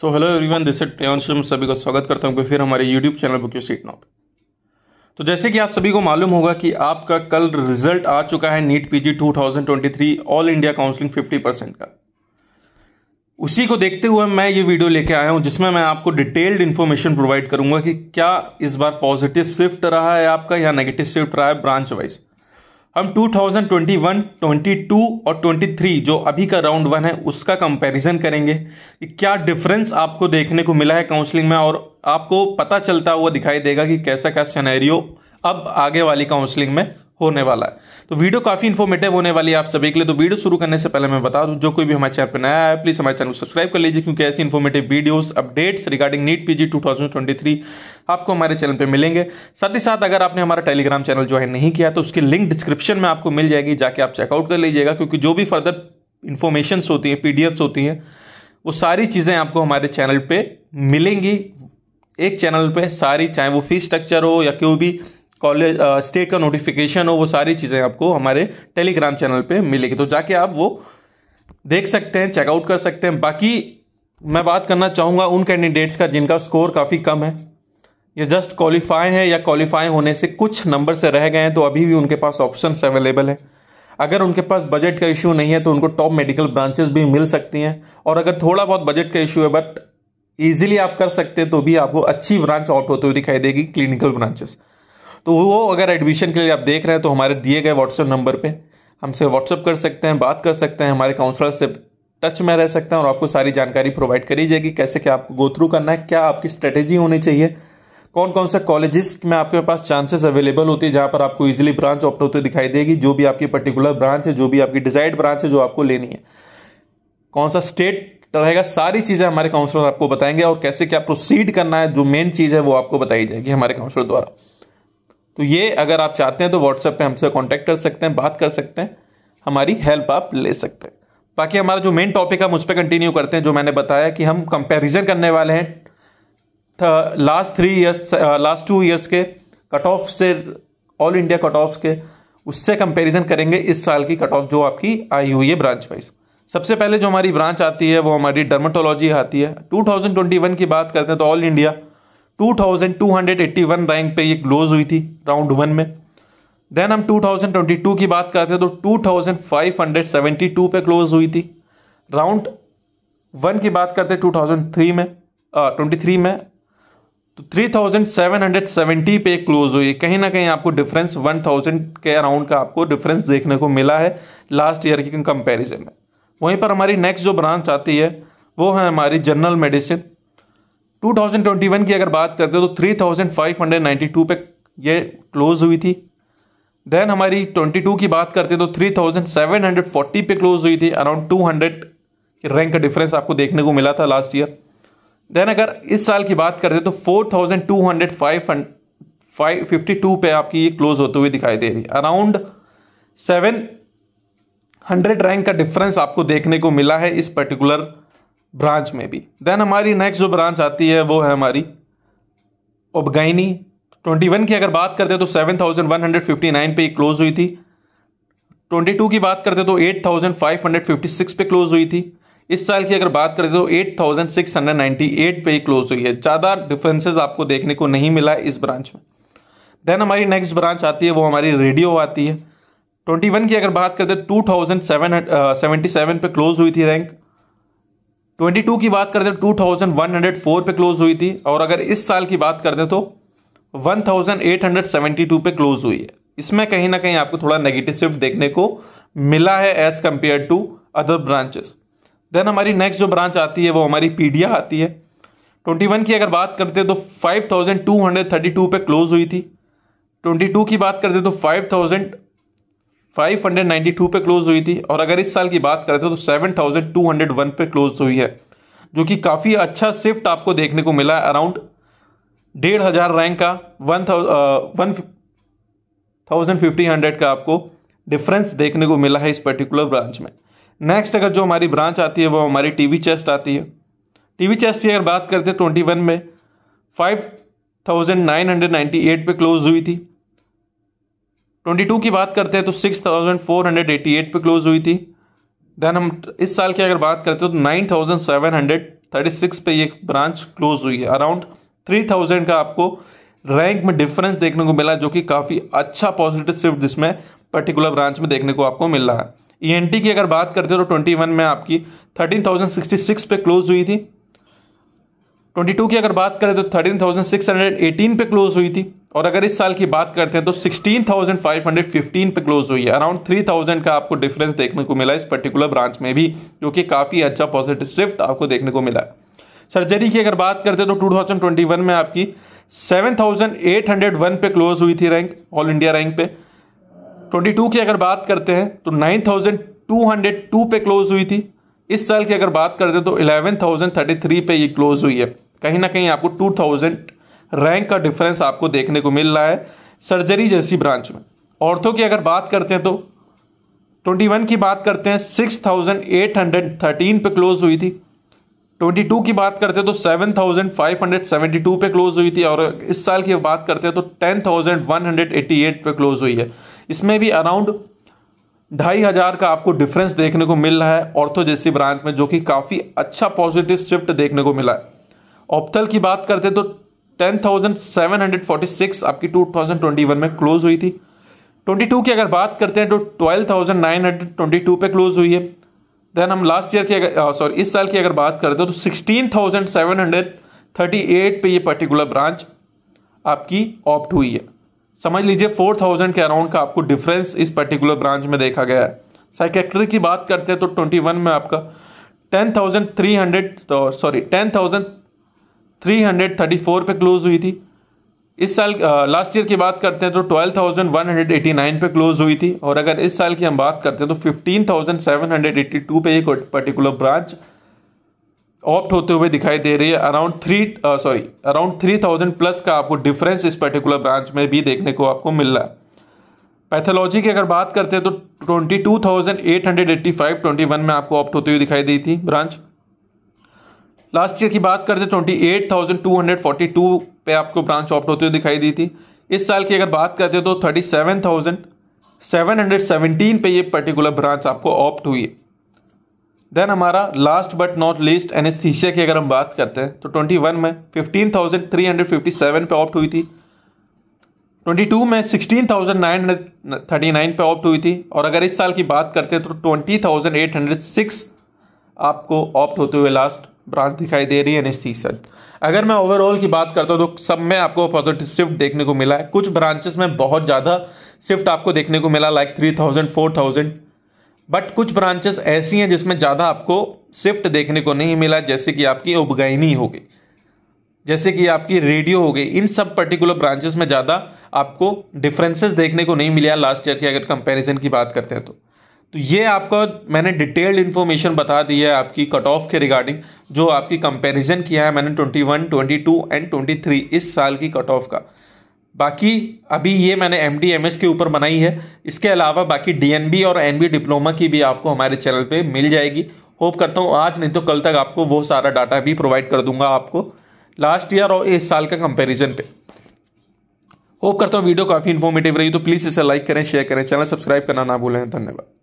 so hello everyone this is Priyanshu में सभी का स्वागत करता हूँ फिर हमारे यूट्यूब चैनल बुक सीट नॉप तो जैसे कि आप सभी को मालूम होगा कि आपका कल रिजल्ट आ चुका है NEET PG 2023 all India counselling 50 percent का उसी को देखते हुए मैं ये वीडियो लेके आया हूँ जिसमें मैं आपको डिटेल्ड इन्फॉर्मेशन प्रोवाइड करूंगा कि क्या इस बार पॉजिटिव शिफ्ट रहा है आपका या नेगेटिव शिफ्ट रहा है ब्रांच वाइज हम 2021, 22 और 23 जो अभी का राउंड वन है उसका कंपैरिजन करेंगे कि क्या डिफरेंस आपको देखने को मिला है काउंसलिंग में और आपको पता चलता हुआ दिखाई देगा कि कैसा क्या सिनेरियो अब आगे वाली काउंसलिंग में होने वाला है तो वीडियो काफ़ी इन्फॉर्मेटिव होने वाली है आप सभी के लिए तो वीडियो शुरू करने से पहले मैं बता दूं जो कोई भी हमारे चैनल पर नया है प्लीज़ हमारे चैनल को सब्सक्राइब कर लीजिए क्योंकि ऐसी informative videos updates regarding NEET PG 2023 आपको हमारे चैनल पर मिलेंगे साथ ही साथ अगर आपने हमारा टेलीग्राम चैनल ज्वाइन नहीं किया तो उसकी लिंक डिस्क्रिप्शन में आपको मिल जाएगी जाके आप चेकआउट कर लीजिएगा क्योंकि जो भी फर्दर इन्फॉर्मेशन होती हैं पी होती हैं वो सारी चीज़ें आपको हमारे चैनल पर मिलेंगी एक चैनल पर सारी चाहे वो फीस स्ट्रक्चर हो या कोई भी कॉलेज स्टेट का नोटिफिकेशन हो वो सारी चीज़ें आपको हमारे टेलीग्राम चैनल पे मिलेगी तो जाके आप वो देख सकते हैं चेकआउट कर सकते हैं बाकी मैं बात करना चाहूँगा उन कैंडिडेट्स का जिनका स्कोर काफ़ी कम है ये जस्ट क्वालिफाई है या क्वालिफाई होने से कुछ नंबर से रह गए हैं तो अभी भी उनके पास ऑप्शन अवेलेबल है अगर उनके पास बजट का इशू नहीं है तो उनको टॉप मेडिकल ब्रांचेस भी मिल सकती हैं और अगर थोड़ा बहुत बजट का इशू है बट ईजिली आप कर सकते हैं तो भी आपको अच्छी ब्रांच आउट होती हुई दिखाई देगी क्लिनिकल ब्रांचेस तो वो अगर एडमिशन के लिए आप देख रहे हैं तो हमारे दिए गए व्हाट्सएप नंबर पर हमसे व्हाट्सअप कर सकते हैं बात कर सकते हैं हमारे काउंसलर से टच में रह सकते हैं और आपको सारी जानकारी प्रोवाइड करी जाएगी कैसे क्या आपको गो थ्रू करना है क्या आपकी स्ट्रेटेजी होनी चाहिए कौन कौन से कॉलेजेस में आपके पास चांसेस अवेलेबल होती है जहां पर आपको इजीली ब्रांच ऑप्ट होते दिखाई देगी जो भी आपकी पर्टिकुलर ब्रांच है जो भी आपकी डिजायर्ड ब्रांच है जो आपको लेनी है कौन सा स्टेट रहेगा सारी चीज़ें हमारे काउंसलर आपको बताएंगे और कैसे क्या प्रोसीड करना है जो मेन चीज़ है वो आपको बताई जाएगी हमारे काउंसलर द्वारा तो ये अगर आप चाहते हैं तो व्हाट्सएप पे हमसे कांटेक्ट कर सकते हैं बात कर सकते हैं हमारी हेल्प आप ले सकते हैं बाकी हमारा जो मेन टॉपिक हम उस पर कंटिन्यू करते हैं जो मैंने बताया कि हम कंपैरिजन करने वाले हैं last three years last two years के कट ऑफ से ऑल इंडिया कट ऑफ के उससे कंपेरिजन करेंगे इस साल की कट ऑफ जो आपकी आई हुई है ब्रांच वाइज सबसे पहले जो हमारी ब्रांच आती है वो हमारी डर्माटोलॉजी आती है 2021 की बात करते हैं तो ऑल इंडिया 2281 रैंक पे ये क्लोज हुई थी राउंड वन में देन हम 2022 की बात करते हैं तो 2572 पे क्लोज हुई थी राउंड वन की बात करते हैं 2003 में ट्वेंटी थ्री में तो 3770 पे क्लोज हुई कहीं ना कहीं आपको डिफरेंस 1000 के अराउंड का आपको डिफरेंस देखने को मिला है लास्ट ईयर की कंपैरिजन में वहीं पर हमारी नेक्स्ट जो ब्रांच आती है वो है हमारी जनरल मेडिसिन 2021 की अगर बात करते हैं तो 3592 पे ये क्लोज हुई थी देन हमारी 22 की बात करते हैं तो 3740 पे क्लोज हुई थी अराउंड 200 की रैंक का डिफरेंस आपको देखने को मिला था लास्ट ईयर देन अगर इस साल की बात करते हैं तो 4252 पे आपकी ये क्लोज होते हुए दिखाई दे रही अराउंड सेवन हंड्रेड रैंक का डिफरेंस आपको देखने को मिला है इस पर्टिकुलर ब्रांच में भी देन हमारी नेक्स्ट जो ब्रांच आती है वो है हमारी ट्वेंटी 21 की अगर बात करते हैं तो 7,159 पे क्लोज हुई थी 22 की बात करते तो 8,556 पे क्लोज हुई थी इस साल की अगर बात करें तो 8,698 पे ही क्लोज हुई है ज़्यादा डिफरेंसेस आपको देखने को नहीं मिला इस ब्रांच में देन हमारी नेक्स्ट ब्रांच आती है वो हमारी रेडियो आती है वन की अगर बात करते टू थाउजेंड सेवन पे क्लोज हुई थी रैंक 22 की बात करते हैं फोर पे क्लोज हुई थी और अगर इस साल की बात करते हैं तो 1872 पे क्लोज हुई है इसमें कहीं ना कहीं आपको थोड़ा नेगेटिव शिफ्ट देखने को मिला है as compare to other branches then हमारी नेक्स्ट जो ब्रांच आती है वो हमारी पीडिया आती है 21 की अगर बात करते हैं तो 5232 पे क्लोज हुई थी 22 की बात करते हैं तो थाउजेंड 592 पे क्लोज हुई थी और अगर इस साल की बात करते तो 7201 पे क्लोज हुई है जो कि काफ़ी अच्छा शिफ्ट आपको देखने को मिला है अराउंड डेढ़ हज़ार रैंक का वन थाउजेंड फिफ्टी हंड्रेड का आपको डिफरेंस देखने को मिला है इस पर्टिकुलर ब्रांच में नेक्स्ट अगर जो हमारी ब्रांच आती है वो हमारी टीवी चेस्ट आती है टीवी चेस्ट की अगर बात करते हैं ट्वेंटी वन में five thousand nine hundred ninety eight पे क्लोज हुई थी 22 की बात करते हैं तो 6488 पे क्लोज हुई थी देन हम इस साल की अगर बात करते हैं तो 9736 पे ये ब्रांच क्लोज हुई है अराउंड 3000 का आपको रैंक में डिफरेंस देखने को मिला जो कि काफ़ी अच्छा पॉजिटिव शिफ्ट इसमें पर्टिकुलर ब्रांच में देखने को आपको मिल रहा है ई e की अगर बात करते हैं तो वन में आपकी सिक्स पे क्लोज हुई थी 22 की अगर बात करें तो 13,618 पे क्लोज हुई थी और अगर इस साल की बात करते हैं तो 16,515 पे क्लोज हुई है अराउंड 3,000 का आपको डिफरेंस देखने को मिला इस पर्टिकुलर ब्रांच में भी जो कि काफ़ी अच्छा पॉजिटिव शिफ्ट आपको देखने को मिला सर्जरी की अगर बात करते हैं तो 2021 में आपकी 7,801 पे क्लोज हुई थी रैंक ऑल इंडिया रैंक पे 22 की अगर बात करते हैं तो 9,202 पे क्लोज हुई थी इस साल की अगर बात करते हैं तो 11,033 पे ये क्लोज हुई है कहीं ना कहीं आपको 2,000 रैंक का डिफरेंस आपको देखने को मिल रहा है सर्जरी जैसी ब्रांच में औरतों की अगर बात करते हैं तो 21 की बात करते हैं 6,813 पे क्लोज हुई थी 22 की बात करते हैं तो 7,572 पे क्लोज हुई थी और इस साल की बात करते हैं तो 10,188 पे क्लोज हुई है इसमें भी अराउंड ढाई हजार का आपको डिफरेंस देखने को मिल रहा है ऑर्थो जैसी ब्रांच में जो कि काफ़ी अच्छा पॉजिटिव शिफ्ट देखने को मिला है ऑप्थल की बात करते हैं तो 10,746 आपकी 2021 में क्लोज हुई थी 22 की अगर बात करते हैं तो 12,922 पे क्लोज हुई है देन हम लास्ट ईयर की सॉरी uh, इस साल की अगर बात करते हैं तो 16,738 पे ये पर्टिकुलर ब्रांच आपकी ऑप्ट हुई है समझ लीजिए 4,000 के अराउंड का आपको डिफरेंस इस पर्टिकुलर ब्रांच में देखा गया है साइकेट्री की बात करते हैं तो 21 में आपका 10,300 सॉरी 10,000 334 पे क्लोज हुई थी इस साल लास्ट ईयर की बात करते हैं तो 12,189 पे क्लोज हुई थी और अगर इस साल की हम बात करते हैं तो 15,782 पे एक पर्टिकुलर ब्रांच ऑप्ट होते हुए दिखाई दे रही है around three sorry around three thousand plus का आपको डिफरेंस इस पर्टिकुलर ब्रांच में भी देखने को आपको मिल रहा है पैथोलॉजी की अगर बात करते हैं तो twenty two thousand eight hundred eighty five twenty one में आपको ऑप्ट होती हुई दिखाई दी थी ब्रांच लास्ट ईयर की बात करते twenty eight thousand two hundred forty two पे आपको ब्रांच ऑप्ट होती हुई दिखाई दी थी इस साल की अगर बात करते तो thirty seven thousand seven hundred seventeen पे ये पर्टिकुलर ब्रांच आपको ऑप्ट हुई है देन हमारा last but not least anaesthesia की अगर हम बात करते हैं तो ट्वेंटी वन में fifteen thousand three hundred fifty seven पे ऑप्ट हुई थी ट्वेंटी टू में sixteen thousand nine hundred thirty nine पे ऑप्ट हुई थी और अगर इस साल की बात करते हैं तो twenty thousand eight hundred six आपको ऑप्ट होते हुए लास्ट ब्रांच दिखाई दे रही है एनेस्थीसिया अगर मैं ओवरऑल की बात करता हूँ तो सब में आपको पॉजिटिव शिफ्ट देखने को मिला है कुछ ब्रांचेस में बहुत ज़्यादा शिफ्ट आपको देखने को मिला like three thousand four thousand but कुछ ब्रांचेस ऐसी हैं जिसमें ज़्यादा आपको शिफ्ट देखने को नहीं मिला जैसे कि आपकी उपगैनी हो गई जैसे कि आपकी रेडियो हो गई इन सब पर्टिकुलर ब्रांचेस में ज़्यादा आपको डिफरेंसेस देखने को नहीं मिला लास्ट ईयर की अगर कंपैरिजन की बात करते हैं तो तो ये आपका मैंने डिटेल्ड इन्फॉर्मेशन बता दी है आपकी कट ऑफ के रिगार्डिंग जो आपकी कंपैरिजन किया है मैंने 21, 22 एंड 23 इस साल की कट ऑफ का बाकी अभी ये मैंने एम डी एम एस के ऊपर बनाई है इसके अलावा बाकी डी एन बी और एन बी डिप्लोमा की भी आपको हमारे चैनल पर मिल जाएगी होप करता हूँ आज नहीं तो कल तक आपको वो सारा डाटा भी प्रोवाइड कर दूंगा आपको लास्ट ईयर और इस साल का कंपैरिजन पे होप करता हूँ वीडियो काफ़ी इन्फॉर्मेटिव रही तो प्लीज़ इसे लाइक करें शेयर करें चैनल सब्सक्राइब करना ना भूलें धन्यवाद